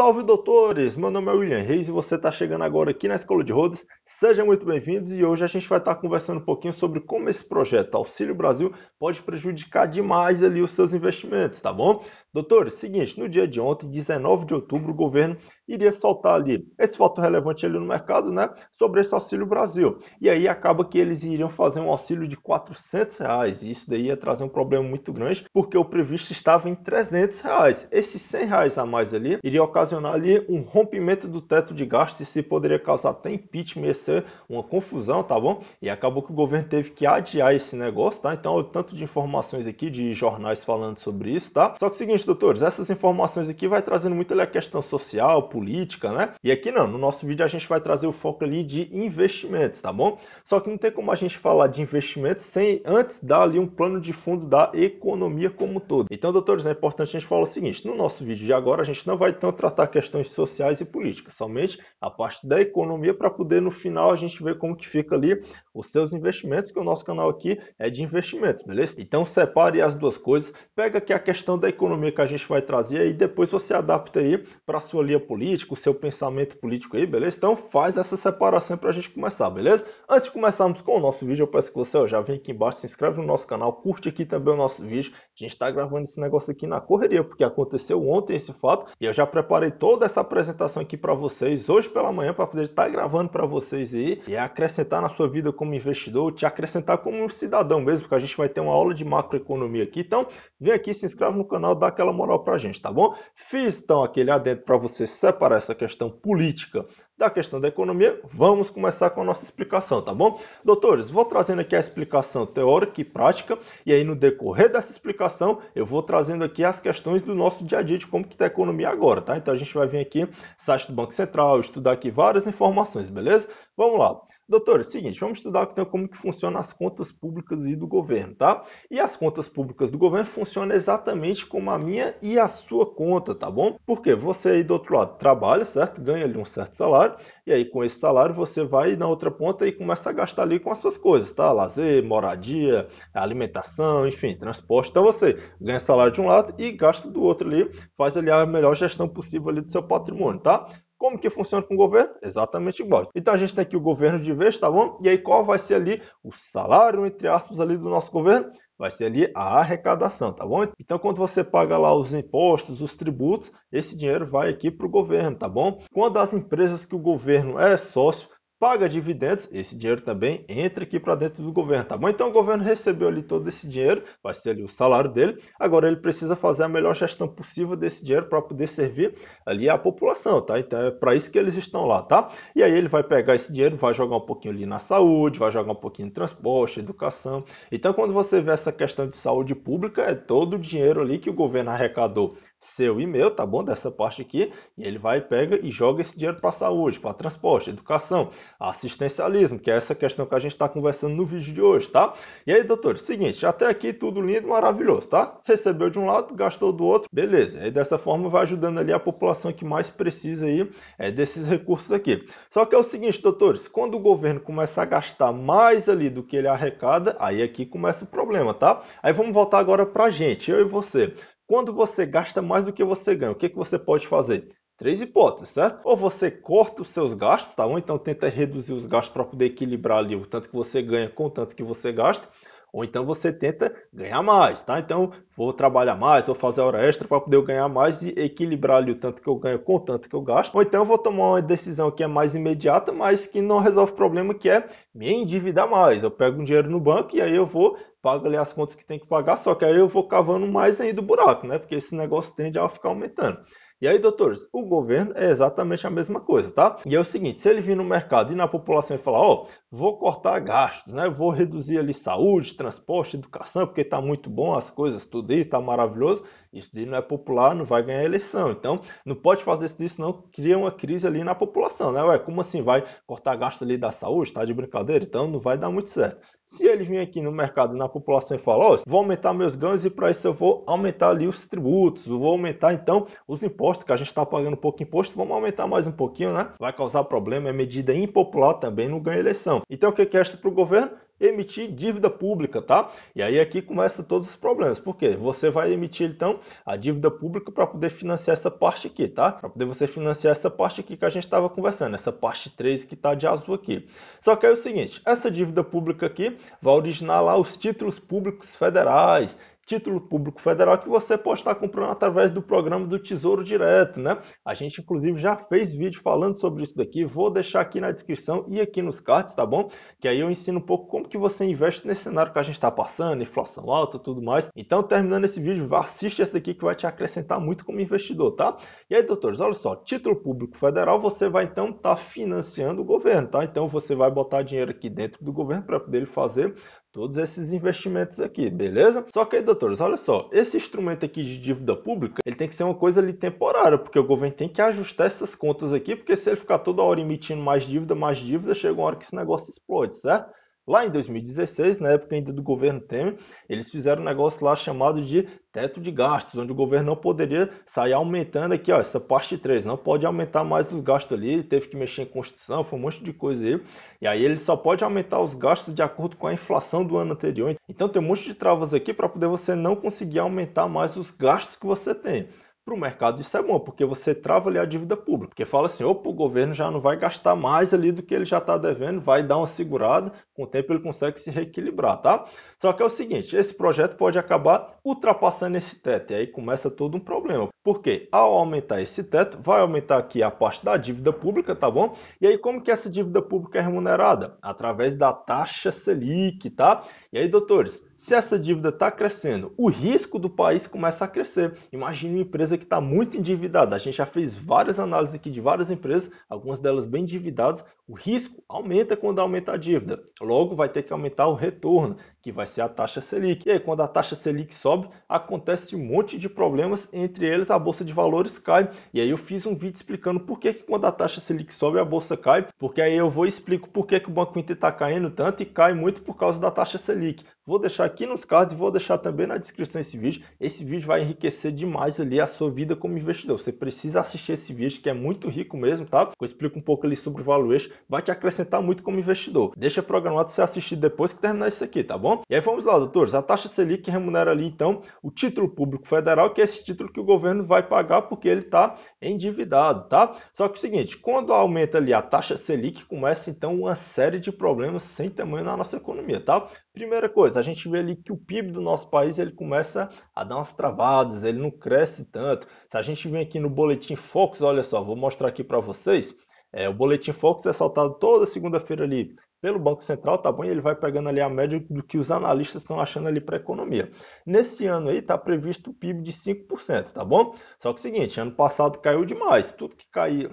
Salve doutores! Meu nome é William Reis e você está chegando agora aqui na Escola de Rodas. Sejam muito bem-vindos e hoje a gente vai estar tá conversando um pouquinho sobre como esse projeto Auxílio Brasil pode prejudicar demais ali os seus investimentos, tá bom? Doutor, seguinte, no dia de ontem, 19 de outubro, o governo iria soltar ali esse fato relevante ali no mercado, né, sobre esse auxílio Brasil. E aí acaba que eles iriam fazer um auxílio de 400 reais, e isso daí ia trazer um problema muito grande, porque o previsto estava em 300 reais. Esses 100 reais a mais ali iria ocasionar ali um rompimento do teto de gastos, e se poderia causar até impeachment, ia ser uma confusão, tá bom? E acabou que o governo teve que adiar esse negócio, tá? Então, tanto de informações aqui de jornais falando sobre isso, tá? Só que seguinte seguinte, doutores, essas informações aqui vai trazendo muito ali a questão social, política, né? E aqui não, no nosso vídeo a gente vai trazer o foco ali de investimentos, tá bom? Só que não tem como a gente falar de investimentos sem antes dar ali um plano de fundo da economia como um todo. Então, doutores, é importante a gente falar o seguinte, no nosso vídeo de agora a gente não vai então tratar questões sociais e políticas, somente a parte da economia para poder no final a gente ver como que fica ali os seus investimentos, que o nosso canal aqui é de investimentos, beleza? Então separe as duas coisas, pega aqui a questão da economia que a gente vai trazer e depois você adapta aí para a sua linha política, o seu pensamento político aí, beleza? Então faz essa separação para a gente começar, beleza? Antes de começarmos com o nosso vídeo, eu peço que você ó, já vem aqui embaixo, se inscreve no nosso canal, curte aqui também o nosso vídeo. A gente está gravando esse negócio aqui na correria, porque aconteceu ontem esse fato e eu já preparei toda essa apresentação aqui para vocês hoje pela manhã para poder estar tá gravando para vocês aí e acrescentar na sua vida como investidor, te acrescentar como um cidadão mesmo, porque a gente vai ter uma aula de macroeconomia aqui. Então, vem aqui, se inscreve no canal, dá aquela moral para a gente, tá bom? Fiz então aquele adendo para você separar essa questão política da questão da economia. Vamos começar com a nossa explicação, tá bom? Doutores, vou trazendo aqui a explicação teórica e prática, e aí no decorrer dessa explicação eu vou trazendo aqui as questões do nosso dia a dia de como que está a economia agora, tá? Então a gente vai vir aqui, site do Banco Central, estudar aqui várias informações, beleza? Vamos lá doutor, é o seguinte, vamos estudar então como que funcionam as contas públicas e do governo, tá? E as contas públicas do governo funcionam exatamente como a minha e a sua conta, tá bom? Porque você aí do outro lado trabalha, certo? Ganha ali um certo salário, e aí com esse salário você vai na outra ponta e começa a gastar ali com as suas coisas, tá? Lazer, moradia, alimentação, enfim, transporte. Então você ganha salário de um lado e gasta do outro ali, faz ali a melhor gestão possível ali do seu patrimônio, tá? Como que funciona com o governo? Exatamente igual. Então a gente tem aqui o governo de vez, tá bom? E aí qual vai ser ali o salário, entre aspas, ali do nosso governo? Vai ser ali a arrecadação, tá bom? Então quando você paga lá os impostos, os tributos, esse dinheiro vai aqui para o governo, tá bom? Quando as empresas que o governo é sócio, paga dividendos, esse dinheiro também entra aqui para dentro do governo, tá bom? Então o governo recebeu ali todo esse dinheiro, vai ser ali o salário dele, agora ele precisa fazer a melhor gestão possível desse dinheiro para poder servir ali a população, tá? Então é para isso que eles estão lá, tá? E aí ele vai pegar esse dinheiro, vai jogar um pouquinho ali na saúde, vai jogar um pouquinho em transporte, educação. Então quando você vê essa questão de saúde pública, é todo o dinheiro ali que o governo arrecadou seu e meu, tá bom? Dessa parte aqui, e ele vai, pega e joga esse dinheiro para saúde, para transporte, educação, assistencialismo, que é essa questão que a gente está conversando no vídeo de hoje, tá? E aí, doutor, seguinte, até aqui tudo lindo, maravilhoso, tá? Recebeu de um lado, gastou do outro, beleza. E aí, dessa forma vai ajudando ali a população que mais precisa aí é, desses recursos aqui. Só que é o seguinte, doutores, quando o governo começa a gastar mais ali do que ele arrecada, aí aqui é começa o problema, tá? Aí vamos voltar agora pra gente, eu e você. Quando você gasta mais do que você ganha, o que, que você pode fazer? Três hipóteses, certo? Ou você corta os seus gastos, tá? bom? então tenta reduzir os gastos para poder equilibrar ali o tanto que você ganha com o tanto que você gasta. Ou então você tenta ganhar mais, tá? Então vou trabalhar mais, vou fazer hora extra para poder ganhar mais e equilibrar ali o tanto que eu ganho com o tanto que eu gasto. Ou então vou tomar uma decisão que é mais imediata, mas que não resolve o problema, que é me endividar mais. Eu pego um dinheiro no banco e aí eu vou pago ali as contas que tem que pagar, só que aí eu vou cavando mais aí do buraco, né? Porque esse negócio tende a ficar aumentando. E aí, doutores, o governo é exatamente a mesma coisa, tá? E é o seguinte, se ele vir no mercado e na população e falar, ó, oh, vou cortar gastos, né? Vou reduzir ali saúde, transporte, educação, porque tá muito bom as coisas tudo aí, tá maravilhoso. Isso daí não é popular, não vai ganhar eleição. Então, não pode fazer isso, senão cria uma crise ali na população, né? Ué, como assim vai cortar gastos ali da saúde? Tá de brincadeira? Então, não vai dar muito certo. Se eles virem aqui no mercado, e na população e falam, oh, vou aumentar meus ganhos e para isso eu vou aumentar ali os tributos, vou aumentar então os impostos, que a gente está pagando pouco imposto, vamos aumentar mais um pouquinho, né? Vai causar problema, é medida impopular também, não ganha eleição. Então o que é isso para o governo? emitir dívida pública, tá? E aí aqui começa todos os problemas. Por quê? Você vai emitir então a dívida pública para poder financiar essa parte aqui, tá? Para poder você financiar essa parte aqui que a gente estava conversando, essa parte 3 que está de azul aqui. Só que é o seguinte, essa dívida pública aqui vai originar lá os títulos públicos federais título público federal que você pode estar comprando através do programa do Tesouro Direto, né? A gente inclusive já fez vídeo falando sobre isso daqui, vou deixar aqui na descrição e aqui nos cards, tá bom? Que aí eu ensino um pouco como que você investe nesse cenário que a gente está passando, inflação alta, tudo mais. Então, terminando esse vídeo, assiste esse daqui que vai te acrescentar muito como investidor, tá? E aí, doutores, olha só, título público federal, você vai então estar tá financiando o governo, tá? Então, você vai botar dinheiro aqui dentro do governo para poder ele fazer todos esses investimentos aqui, beleza? Só que aí, doutores, olha só, esse instrumento aqui de dívida pública, ele tem que ser uma coisa ali temporária, porque o governo tem que ajustar essas contas aqui, porque se ele ficar toda hora emitindo mais dívida, mais dívida, chega uma hora que esse negócio explode, certo? Lá em 2016, na época ainda do governo Temer, eles fizeram um negócio lá chamado de teto de gastos, onde o governo não poderia sair aumentando aqui, ó, essa parte 3, não pode aumentar mais os gastos ali, teve que mexer em Constituição, foi um monte de coisa aí. E aí ele só pode aumentar os gastos de acordo com a inflação do ano anterior. Então tem um monte de travas aqui para poder você não conseguir aumentar mais os gastos que você tem para o mercado isso é bom, porque você trava ali a dívida pública, porque fala assim, opa, o governo já não vai gastar mais ali do que ele já está devendo, vai dar uma segurada, com o tempo ele consegue se reequilibrar, tá? Só que é o seguinte, esse projeto pode acabar ultrapassando esse teto, e aí começa todo um problema, porque ao aumentar esse teto, vai aumentar aqui a parte da dívida pública, tá bom? E aí como que essa dívida pública é remunerada? Através da taxa Selic, tá? E aí, doutores, se essa dívida está crescendo, o risco do país começa a crescer. Imagine uma empresa que está muito endividada. A gente já fez várias análises aqui de várias empresas, algumas delas bem endividadas. O risco aumenta quando aumenta a dívida, logo vai ter que aumentar o retorno, que vai ser a taxa Selic. E aí, quando a taxa Selic sobe, acontece um monte de problemas, entre eles a bolsa de valores cai. E aí eu fiz um vídeo explicando por que, que quando a taxa Selic sobe a bolsa cai, porque aí eu vou explico por que, que o Banco Inter está caindo tanto e cai muito por causa da taxa Selic. Vou deixar aqui nos cards e vou deixar também na descrição esse vídeo. Esse vídeo vai enriquecer demais ali a sua vida como investidor. Você precisa assistir esse vídeo que é muito rico mesmo, tá? Eu explico um pouco ali sobre o valuation vai te acrescentar muito como investidor. Deixa programado você assistir depois que terminar isso aqui, tá bom? E aí vamos lá, doutores. A taxa Selic remunera ali então o título público federal, que é esse título que o governo vai pagar porque ele está endividado, tá? Só que é o seguinte, quando aumenta ali a taxa Selic, começa então uma série de problemas sem tamanho na nossa economia, tá? Primeira coisa, a gente vê ali que o PIB do nosso país ele começa a dar umas travadas, ele não cresce tanto. Se a gente vem aqui no boletim Focus, olha só, vou mostrar aqui para vocês. É, o boletim Focus é saltado toda segunda-feira ali pelo Banco Central, tá bom? E ele vai pegando ali a média do que os analistas estão achando ali para a economia. Nesse ano aí está previsto o PIB de 5%, tá bom? Só que é o seguinte, ano passado caiu demais, tudo que caiu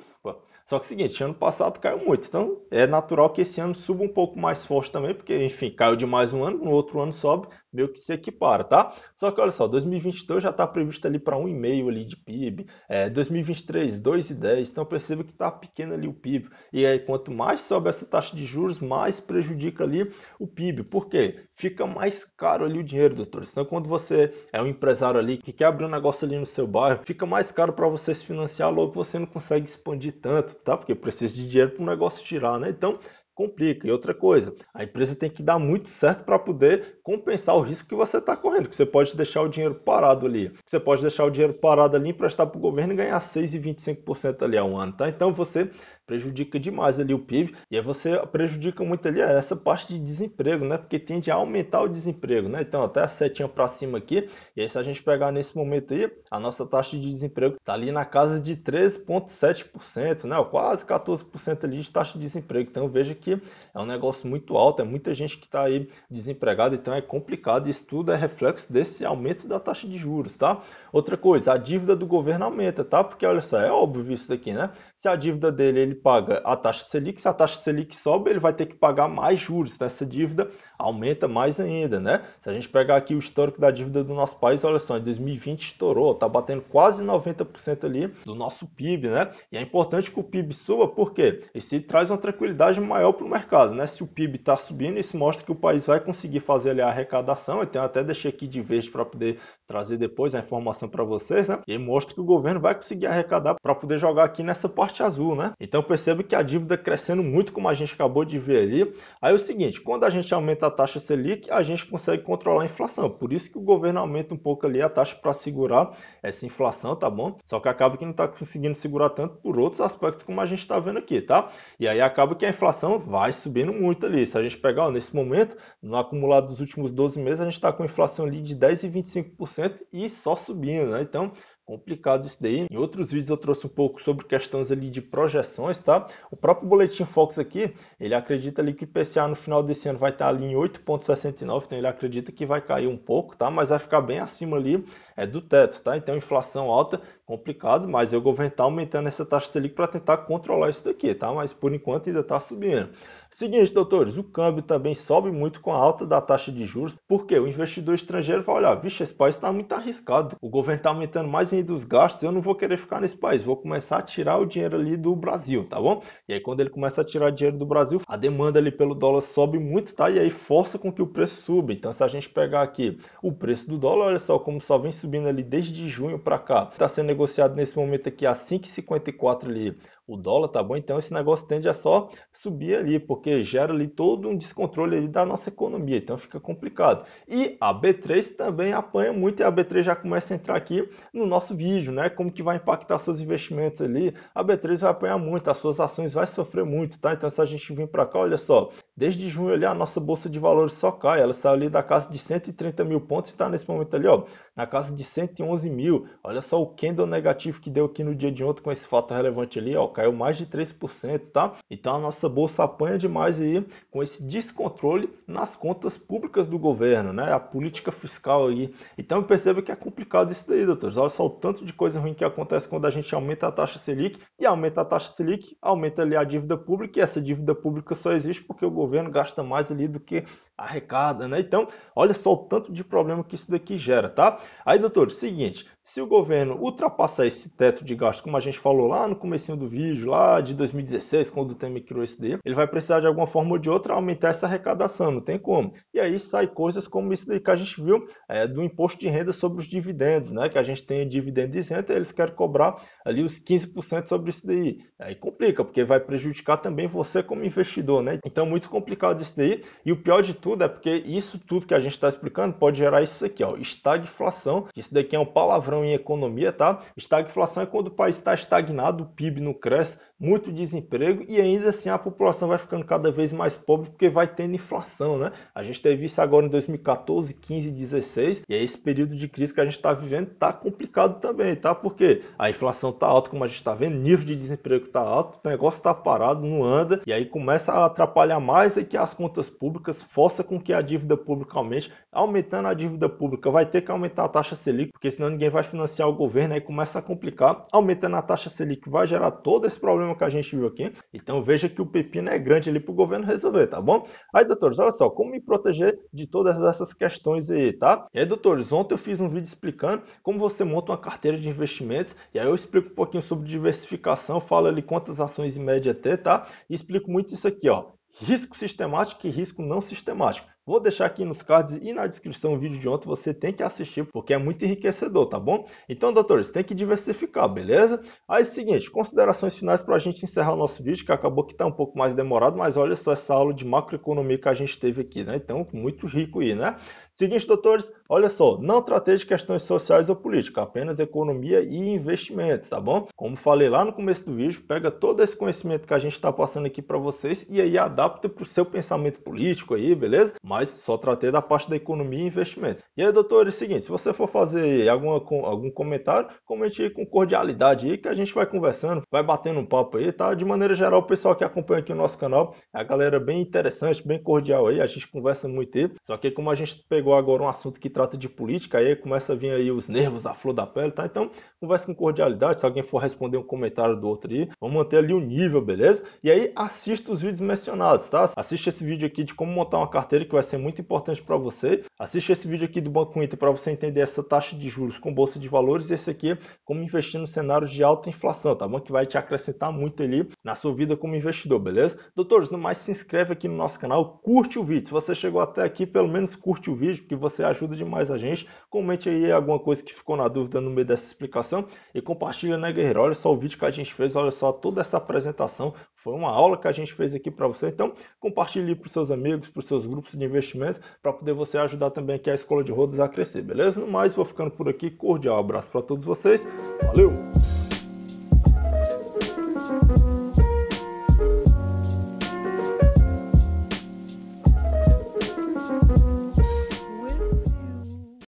só que é o seguinte, ano passado caiu muito, então é natural que esse ano suba um pouco mais forte também, porque enfim, caiu de mais um ano, no outro ano sobe, meio que se equipara, tá? Só que olha só, 2022 já está previsto ali para 1,5 ali de PIB, é, 2023 2,10, então perceba que está pequeno ali o PIB. E aí quanto mais sobe essa taxa de juros, mais prejudica ali o PIB. Por quê? Fica mais caro ali o dinheiro, doutor. Então quando você é um empresário ali que quer abrir um negócio ali no seu bairro, fica mais caro para você se financiar, logo você não consegue expandir tanto, tá? Porque precisa de dinheiro para o negócio tirar né? Então complica. E outra coisa, a empresa tem que dar muito certo para poder compensar o risco que você está correndo, que você pode deixar o dinheiro parado ali. Você pode deixar o dinheiro parado ali, emprestar para o governo e ganhar 6,25% ali ao ano, tá? Então você prejudica demais ali o PIB e aí você prejudica muito ali é, essa parte de desemprego, né? Porque tende a aumentar o desemprego, né? Então até a setinha para cima aqui e aí se a gente pegar nesse momento aí a nossa taxa de desemprego tá ali na casa de 13,7%, né? Quase 14% ali de taxa de desemprego. Então veja que é um negócio muito alto, é muita gente que está aí desempregada, então é complicado. Isso tudo é reflexo desse aumento da taxa de juros, tá? Outra coisa, a dívida do governo aumenta, tá? Porque olha só, é óbvio isso daqui, né? Se a dívida dele ele paga a taxa Selic. Se a taxa Selic sobe, ele vai ter que pagar mais juros. Então, essa dívida aumenta mais ainda, né? Se a gente pegar aqui o histórico da dívida do nosso país, olha só, em 2020 estourou, tá batendo quase 90% ali do nosso PIB, né? E é importante que o PIB suba, porque isso traz uma tranquilidade maior para o mercado, né? Se o PIB está subindo, isso mostra que o país vai conseguir fazer ali a arrecadação. Eu tenho até deixei aqui de verde para poder trazer depois a informação para vocês, né? E mostra que o governo vai conseguir arrecadar para poder jogar aqui nessa parte azul, né? Então percebe que a dívida crescendo muito, como a gente acabou de ver ali. Aí é o seguinte, quando a gente aumenta a taxa Selic, a gente consegue controlar a inflação. Por isso que o governo aumenta um pouco ali a taxa para segurar essa inflação, tá bom? Só que acaba que não está conseguindo segurar tanto por outros aspectos como a gente está vendo aqui, tá? E aí acaba que a inflação vai subindo muito ali. Se a gente pegar ó, nesse momento, no acumulado dos últimos 12 meses, a gente está com inflação ali de 10 e 25% e só subindo, né? Então, complicado isso daí. Em outros vídeos eu trouxe um pouco sobre questões ali de projeções, tá? O próprio boletim Fox aqui, ele acredita ali que o IPCA no final desse ano vai estar ali em 8.69, então ele acredita que vai cair um pouco, tá? Mas vai ficar bem acima ali é, do teto, tá? Então inflação alta, complicado, mas o governo está aumentando essa taxa Selic para tentar controlar isso daqui, tá? Mas por enquanto ainda está subindo. Seguinte, doutores, o câmbio também sobe muito com a alta da taxa de juros, porque o investidor estrangeiro vai olhar, vixe, esse país está muito arriscado, o governo está aumentando mais ainda os gastos, eu não vou querer ficar nesse país, vou começar a tirar o dinheiro ali do Brasil, tá bom? E aí quando ele começa a tirar dinheiro do Brasil, a demanda ali pelo dólar sobe muito, tá? E aí força com que o preço suba. Então se a gente pegar aqui o preço do dólar, olha só como só vem subindo ali desde junho para cá, está sendo negociado nesse momento aqui a 5,54 ali o dólar tá bom, então esse negócio tende a só subir ali, porque gera ali todo um descontrole ali da nossa economia, então fica complicado. E a B3 também apanha muito e a B3 já começa a entrar aqui no nosso vídeo, né? Como que vai impactar seus investimentos ali? A B3 vai apanhar muito, as suas ações vai sofrer muito, tá? Então se a gente vir para cá, olha só, desde junho ali a nossa bolsa de valores só cai, ela saiu ali da casa de 130 mil pontos e está nesse momento ali, ó, na casa de 111 mil. Olha só o candle negativo que deu aqui no dia de ontem com esse fato relevante ali, ó, caiu mais de 3%, tá? Então a nossa bolsa apanha demais aí com esse descontrole nas contas públicas do governo, né? A política fiscal aí. Então perceba que é complicado isso daí, doutores. Olha só o tanto de coisa ruim que acontece quando a gente aumenta a taxa Selic e aumenta a taxa Selic, aumenta ali a dívida pública e essa dívida pública só existe porque o governo gasta mais ali do que arrecada, né? Então, olha só o tanto de problema que isso daqui gera, tá? Aí, doutor, seguinte, se o governo ultrapassar esse teto de gasto, como a gente falou lá no começo do vídeo, lá de 2016, quando o Temer criou esse dele, ele vai precisar de alguma forma ou de outra aumentar essa arrecadação, não tem como. E aí sai coisas como isso daí que a gente viu é, do imposto de renda sobre os dividendos, né? Que a gente tem dividendo isento, eles querem cobrar ali os 15% sobre isso daí. Aí complica, porque vai prejudicar também você como investidor, né? Então é muito complicado isso daí. E o pior de tudo é porque isso tudo que a gente está explicando pode gerar isso aqui, ó, estagflação. Isso daqui é um palavrão em economia, tá? Estagflação é quando o país está estagnado, o PIB não cresce, muito desemprego e ainda assim a população vai ficando cada vez mais pobre porque vai tendo inflação, né? A gente teve isso agora em 2014, 15, 16 e é esse período de crise que a gente está vivendo tá complicado também, tá? Porque a inflação tá alta, como a gente está vendo, nível de desemprego tá alto, o negócio tá parado, não anda e aí começa a atrapalhar mais aqui é as contas públicas, força com que a dívida pública aumente, aumentando a dívida pública vai ter que aumentar a taxa selic porque senão ninguém vai financiar o governo aí começa a complicar, aumentando a taxa selic vai gerar todo esse problema problema que a gente viu aqui. Então veja que o pepino é grande ali para o governo resolver, tá bom? Aí, doutores, olha só, como me proteger de todas essas questões aí, tá? E aí, doutores, ontem eu fiz um vídeo explicando como você monta uma carteira de investimentos. E aí eu explico um pouquinho sobre diversificação, falo ali quantas ações em média ter, tá? E explico muito isso aqui, ó risco sistemático e risco não sistemático. Vou deixar aqui nos cards e na descrição o vídeo de ontem, você tem que assistir porque é muito enriquecedor, tá bom? Então, doutores, tem que diversificar, beleza? Aí, seguinte, considerações finais para a gente encerrar o nosso vídeo, que acabou que está um pouco mais demorado, mas olha só essa aula de macroeconomia que a gente teve aqui, né? Então, muito rico aí, né? Seguinte, doutores, olha só, não tratei de questões sociais ou políticas, apenas economia e investimentos, tá bom? Como falei lá no começo do vídeo, pega todo esse conhecimento que a gente está passando aqui para vocês e aí adapta para o seu pensamento político aí, beleza? Mas só tratei da parte da economia e investimentos. E aí, doutores, é seguinte, se você for fazer alguma, algum comentário, comente aí com cordialidade aí que a gente vai conversando, vai batendo um papo aí, tá? De maneira geral, o pessoal que acompanha aqui o nosso canal, a galera bem interessante, bem cordial aí, a gente conversa muito aí, só que como a gente pegou pegou agora um assunto que trata de política, aí começa a vir aí os nervos à flor da pele, tá? Então, conversa com cordialidade, se alguém for responder um comentário do outro aí, vamos manter ali o nível, beleza? E aí, assista os vídeos mencionados, tá? Assiste esse vídeo aqui de como montar uma carteira, que vai ser muito importante para você. Assiste esse vídeo aqui do Banco Inter para você entender essa taxa de juros com bolsa de valores, e esse aqui é como investir no cenário de alta inflação, tá bom? Que vai te acrescentar muito ali na sua vida como investidor, beleza? Doutores, no mais, se inscreve aqui no nosso canal, curte o vídeo. Se você chegou até aqui, pelo menos curte o vídeo, vídeo, porque você ajuda demais a gente. Comente aí alguma coisa que ficou na dúvida no meio dessa explicação e compartilha, né, guerreiro? Olha só o vídeo que a gente fez, olha só toda essa apresentação. Foi uma aula que a gente fez aqui para você. Então, compartilhe para os seus amigos, para os seus grupos de investimento, para poder você ajudar também aqui a Escola de Rodas a crescer, beleza? No mais, vou ficando por aqui. Cordial abraço para todos vocês. Valeu!